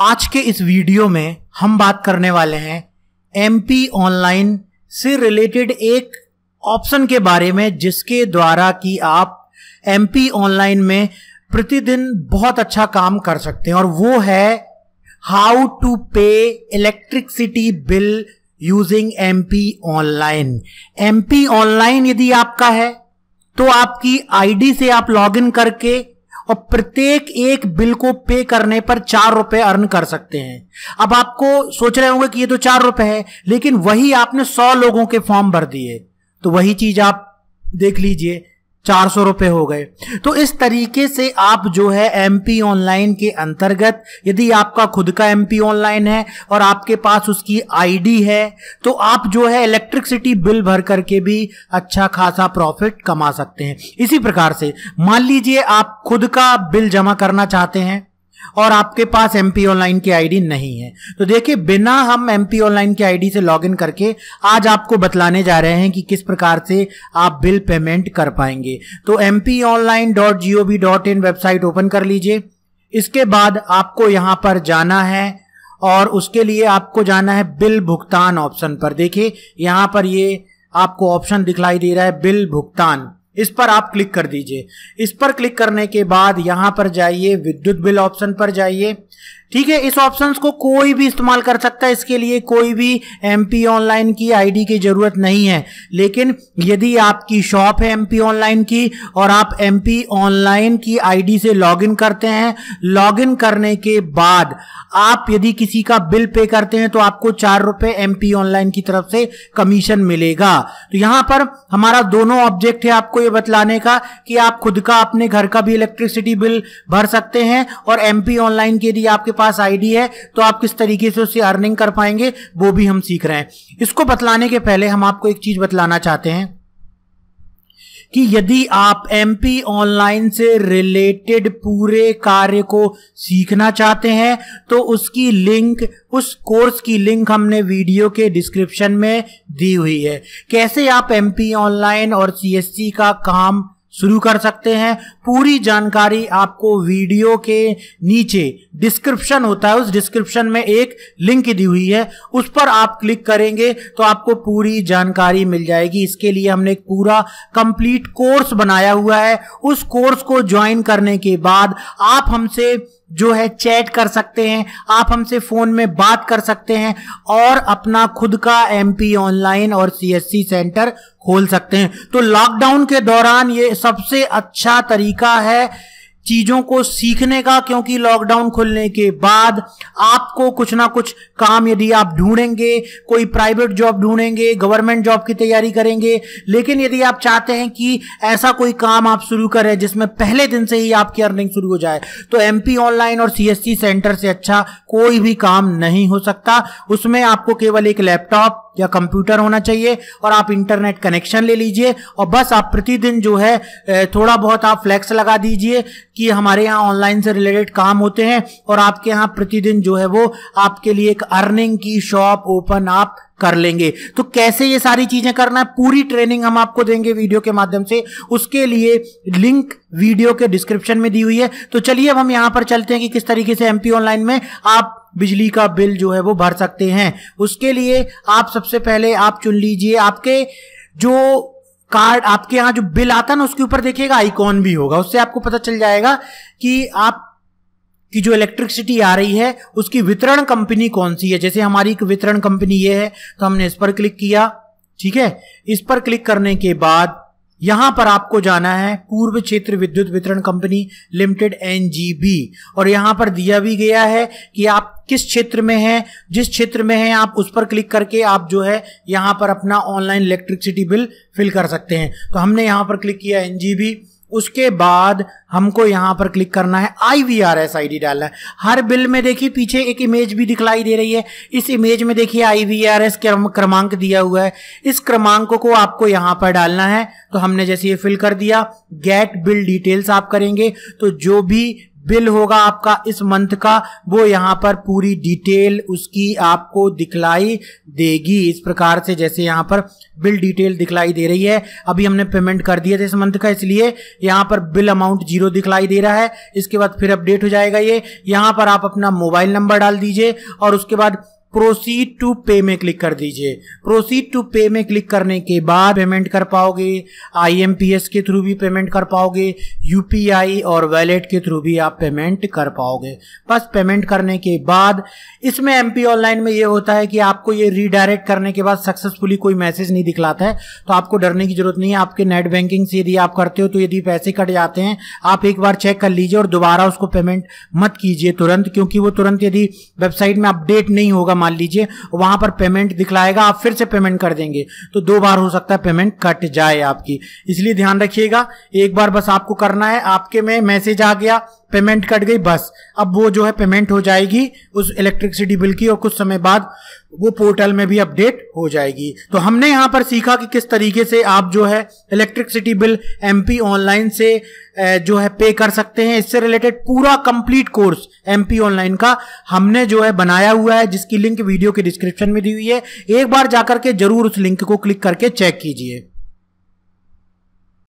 आज के इस वीडियो में हम बात करने वाले हैं एमपी ऑनलाइन से रिलेटेड एक ऑप्शन के बारे में जिसके द्वारा कि आप एमपी ऑनलाइन में प्रतिदिन बहुत अच्छा काम कर सकते हैं और वो है how to pay electricity bill using P online MP online यदि आपका है तो आपकी आईडी से आप लॉगिन करके और प्रत्येक एक बिल को पे करने पर चार रुपए अर्न कर सकते हैं अब आपको सोच रहे होंगे कि ये तो चार रुपए है लेकिन वही आपने सौ लोगों के फॉर्म भर दिए तो वही चीज आप देख लीजिए चार सौ रुपये हो गए तो इस तरीके से आप जो है एम पी ऑनलाइन के अंतर्गत यदि आपका खुद का एम पी ऑनलाइन है और आपके पास उसकी आईडी है तो आप जो है इलेक्ट्रिसिटी बिल भर करके भी अच्छा खासा प्रॉफिट कमा सकते हैं इसी प्रकार से मान लीजिए आप खुद का बिल जमा करना चाहते हैं और आपके पास एम पी ऑनलाइन की आईडी नहीं है तो देखिए बिना हम एम पी ऑनलाइन की आईडी से लॉगिन करके आज आपको बतलाने जा रहे हैं कि किस प्रकार से आप बिल पेमेंट कर पाएंगे तो M P online dot G O V dot in website open कर लीजिए इसके बाद आपको यहाँ पर जाना है और उसके लिए आपको जाना है बिल भुगतान ऑप्शन पर देखिए यहाँ पर ये आपको ऑप्शन दिखलाई दे रहा है बिल भुगतान इस पर आप क्लिक कर दीजिए इस पर क्लिक करने के बाद यहां पर जाइए विद्युत बिल ऑप्शन पर जाइए ठीक है इस ऑप्शन को कोई भी इस्तेमाल कर सकता है इसके लिए कोई भी एम ऑनलाइन की आईडी की जरूरत नहीं है लेकिन यदि आपकी शॉप है एम ऑनलाइन की और आप एम ऑनलाइन की आईडी से लॉगिन करते हैं लॉगिन करने के बाद आप यदि किसी का बिल पे करते हैं तो आपको चार रुपए एम ऑनलाइन की तरफ से कमीशन मिलेगा तो यहां पर हमारा दोनों ऑब्जेक्ट है आपको ये बतलाने का कि आप खुद का अपने घर का भी इलेक्ट्रिसिटी बिल भर सकते हैं और एम ऑनलाइन के यदि आपके पास आईडी है तो आप किस तरीके से उसे अर्निंग कर पाएंगे वो भी हम सीख रहे हैं इसको बतलाने के पहले हम आपको एक चीज बतलाना चाहते हैं कि यदि आप एम ऑनलाइन से रिलेटेड पूरे कार्य को सीखना चाहते हैं तो उसकी लिंक उस कोर्स की लिंक हमने वीडियो के डिस्क्रिप्शन में दी हुई है कैसे आप एम ऑनलाइन और सी एस सी का काम शुरू कर सकते हैं पूरी जानकारी आपको वीडियो के नीचे डिस्क्रिप्शन होता है उस डिस्क्रिप्शन में एक लिंक दी हुई है उस पर आप क्लिक करेंगे तो आपको पूरी जानकारी मिल जाएगी इसके लिए हमने एक पूरा कंप्लीट कोर्स बनाया हुआ है उस कोर्स को ज्वाइन करने के बाद आप हमसे जो है चैट कर सकते हैं आप हमसे फ़ोन में बात कर सकते हैं और अपना खुद का एमपी ऑनलाइन और सीएससी सेंटर खोल सकते हैं तो लॉकडाउन के दौरान ये सबसे अच्छा तरीका है चीजों को सीखने का क्योंकि लॉकडाउन खुलने के बाद आपको कुछ ना कुछ काम यदि आप ढूंढेंगे कोई प्राइवेट जॉब ढूंढेंगे गवर्नमेंट जॉब की तैयारी करेंगे लेकिन यदि आप चाहते हैं कि ऐसा कोई काम आप शुरू करें जिसमें पहले दिन से ही आपकी अर्निंग शुरू हो जाए तो एमपी ऑनलाइन और सी सेंटर से अच्छा कोई भी काम नहीं हो सकता उसमें आपको केवल एक लैपटॉप या कंप्यूटर होना चाहिए और आप इंटरनेट कनेक्शन ले लीजिए और बस आप प्रतिदिन जो है थोड़ा बहुत आप फ्लैक्स लगा दीजिए कि हमारे यहाँ ऑनलाइन से रिलेटेड काम होते हैं और आपके यहाँ प्रतिदिन जो है वो आपके लिए एक अर्निंग की शॉप ओपन आप कर लेंगे तो कैसे ये सारी चीजें करना है पूरी ट्रेनिंग हम आपको देंगे वीडियो के माध्यम से उसके लिए लिंक वीडियो के डिस्क्रिप्शन में दी हुई है तो चलिए अब हम यहां पर चलते हैं कि किस तरीके से एमपी ऑनलाइन में आप बिजली का बिल जो है वो भर सकते हैं उसके लिए आप सबसे पहले आप चुन लीजिए आपके जो कार्ड आपके यहाँ जो बिल आता है ना उसके ऊपर देखिएगा आइकॉन भी होगा उससे आपको पता चल जाएगा कि आप की जो इलेक्ट्रिसिटी आ रही है उसकी वितरण कंपनी कौन सी है जैसे हमारी एक वितरण कंपनी ये है तो हमने इस पर क्लिक किया ठीक है इस पर क्लिक करने के बाद यहां पर आपको जाना है पूर्व क्षेत्र विद्युत वितरण कंपनी लिमिटेड एनजीबी और यहां पर दिया भी गया है कि आप किस क्षेत्र में हैं जिस क्षेत्र में हैं आप उस पर क्लिक करके आप जो है यहां पर अपना ऑनलाइन इलेक्ट्रिसिटी बिल फिल कर सकते हैं तो हमने यहां पर क्लिक किया एनजीबी उसके बाद हमको यहां पर क्लिक करना है I V R S I D डालना है हर बिल में देखिए पीछे एक इमेज भी दिखलाई दे रही है इस इमेज में देखिए आई वी आर एस क्रमांक दिया हुआ है इस क्रमांक को आपको यहां पर डालना है तो हमने जैसे ये फिल कर दिया गेट बिल डिटेल्स आप करेंगे तो जो भी बिल होगा आपका इस मंथ का वो यहाँ पर पूरी डिटेल उसकी आपको दिखलाई देगी इस प्रकार से जैसे यहाँ पर बिल डिटेल दिखलाई दे रही है अभी हमने पेमेंट कर दिया था इस मंथ का इसलिए यहाँ पर बिल अमाउंट जीरो दिखलाई दे रहा है इसके बाद फिर अपडेट हो जाएगा ये यहाँ पर आप अपना मोबाइल नंबर डाल दीजिए और उसके बाद प्रोसीड टू पे में क्लिक कर दीजिए प्रोसीड टू पे में क्लिक करने के बाद पेमेंट कर पाओगे आईएमपीएस के थ्रू भी पेमेंट कर पाओगे यूपीआई और वैलेट के थ्रू भी आप पेमेंट कर पाओगे बस पेमेंट करने के बाद इसमें एमपी ऑनलाइन में ये होता है कि आपको ये रीडायरेक्ट करने के बाद सक्सेसफुली कोई मैसेज नहीं दिखलाता है तो आपको डरने की जरूरत नहीं है आपके नेट बैंकिंग से यदि आप करते हो तो यदि पैसे कट जाते हैं आप एक बार चेक कर लीजिए और दोबारा उसको पेमेंट मत कीजिए तुरंत क्योंकि वो तुरंत यदि वेबसाइट में अपडेट नहीं होगा मान लीजिए वहां पर पेमेंट दिखलाएगा आप फिर से पेमेंट कर देंगे तो दो बार हो सकता है पेमेंट कट जाए आपकी इसलिए ध्यान रखिएगा एक बार बस आपको करना है आपके में मैसेज आ गया पेमेंट कट गई बस अब वो जो है पेमेंट हो जाएगी उस इलेक्ट्रिसिटी बिल की और कुछ समय बाद वो पोर्टल में भी अपडेट हो जाएगी तो हमने यहाँ पर सीखा कि किस तरीके से आप जो है इलेक्ट्रिसिटी बिल एमपी ऑनलाइन से जो है पे कर सकते हैं इससे रिलेटेड पूरा कंप्लीट कोर्स एमपी ऑनलाइन का हमने जो है बनाया हुआ है जिसकी लिंक वीडियो के डिस्क्रिप्शन में दी हुई है एक बार जाकर के जरूर उस लिंक को क्लिक करके चेक कीजिए